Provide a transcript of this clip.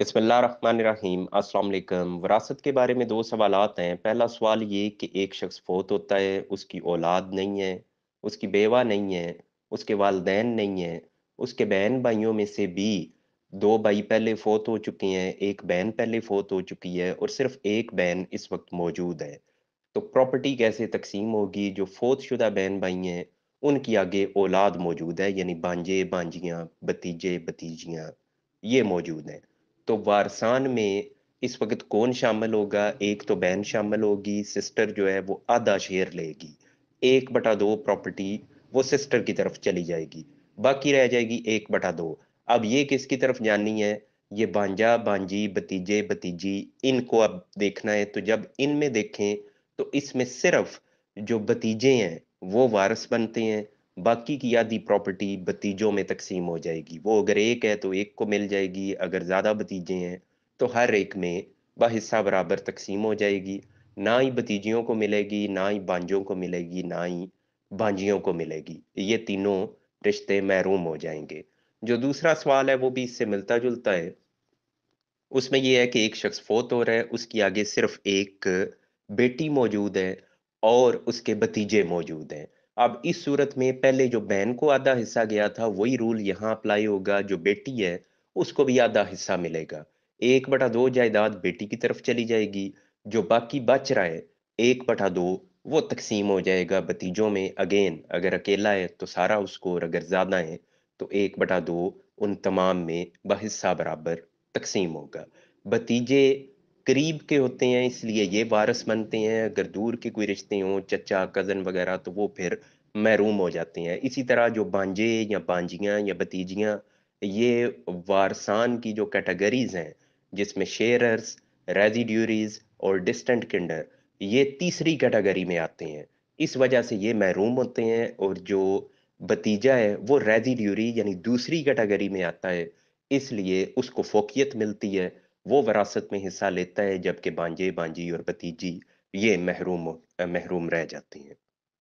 बिस्मिल्लाम अस्सलाम वरासत के बारे में दो सवाल हैं पहला सवाल ये कि एक शख्स फोत होता है उसकी औलाद नहीं है उसकी बेवा नहीं है उसके वालदेन नहीं है उसके बहन भाइयों में से भी दो भाई पहले फोत हो चुके हैं एक बहन पहले फोत हो चुकी है और सिर्फ एक बहन इस वक्त मौजूद है तो प्रॉपर्टी कैसे तकसीम होगी जो फोत शुदा बहन भाई हैं उनकी आगे औलाद मौजूद है यानी भांजे भांजियाँ भतीजे भतीजियाँ ये मौजूद हैं तो वारसान में इस वक्त कौन शामिल होगा एक तो बहन शामिल होगी सिस्टर जो है वो आधा शेयर लेगी एक बटा दो प्रॉपर्टी वो सिस्टर की तरफ चली जाएगी बाकी रह जाएगी एक बटा दो अब ये किसकी तरफ जानी है ये बांजा बांजी भतीजे भतीजी इनको अब देखना है तो जब इनमें देखें तो इसमें सिर्फ जो भतीजे हैं वो वारस बनते हैं बाकी की आधी प्रॉपर्टी भतीजों में तकसीम हो जाएगी वो अगर एक है तो एक को मिल जाएगी अगर ज़्यादा भतीजे हैं तो हर एक में बहिस्सा बराबर तकसीम हो जाएगी ना ही भतीजियों को मिलेगी ना ही बांझों को मिलेगी ना ही भांझियों को मिलेगी ये तीनों रिश्ते महरूम हो जाएंगे जो दूसरा सवाल है वो भी इससे मिलता जुलता है उसमें यह है कि एक शख्स फोत हो रहा है उसकी आगे सिर्फ एक बेटी मौजूद है और उसके भतीजे मौजूद हैं अब इस सूरत में पहले जो बहन को आधा हिस्सा गया था वही रूल यहाँ अप्लाई होगा जो बेटी है उसको भी आधा हिस्सा मिलेगा एक बटा दो जायदाद बेटी की तरफ चली जाएगी जो बाकी बच रहा है एक बटा दो वो तकसीम हो जाएगा भतीजों में अगेन अगर अकेला है तो सारा उसको और अगर ज़्यादा है तो एक बटा दो उन तमाम में बहिस्सा बराबर तकसीम होगा भतीजे करीब के होते हैं इसलिए ये वारस बनते हैं अगर दूर के कोई रिश्ते हों चचा कज़न वगैरह तो वो फिर महरूम हो जाते हैं इसी तरह जो बांझे या बांझियाँ या भतीजियाँ ये वारसान की जो कैटेगरीज़ हैं जिसमें शेयरर्स रेजिड्यूरीज और डिस्टेंट किंडर ये तीसरी कैटेगरी में आते हैं इस वजह से ये महरूम होते हैं और जो भतीजा है वो रेजिड्यूरी यानी दूसरी कैटेगरी में आता है इसलिए उसको फोकियत मिलती है वो विरासत में हिस्सा लेता है जबकि बांजे बांजी और भतीजी ये महरूम महरूम रह जाती हैं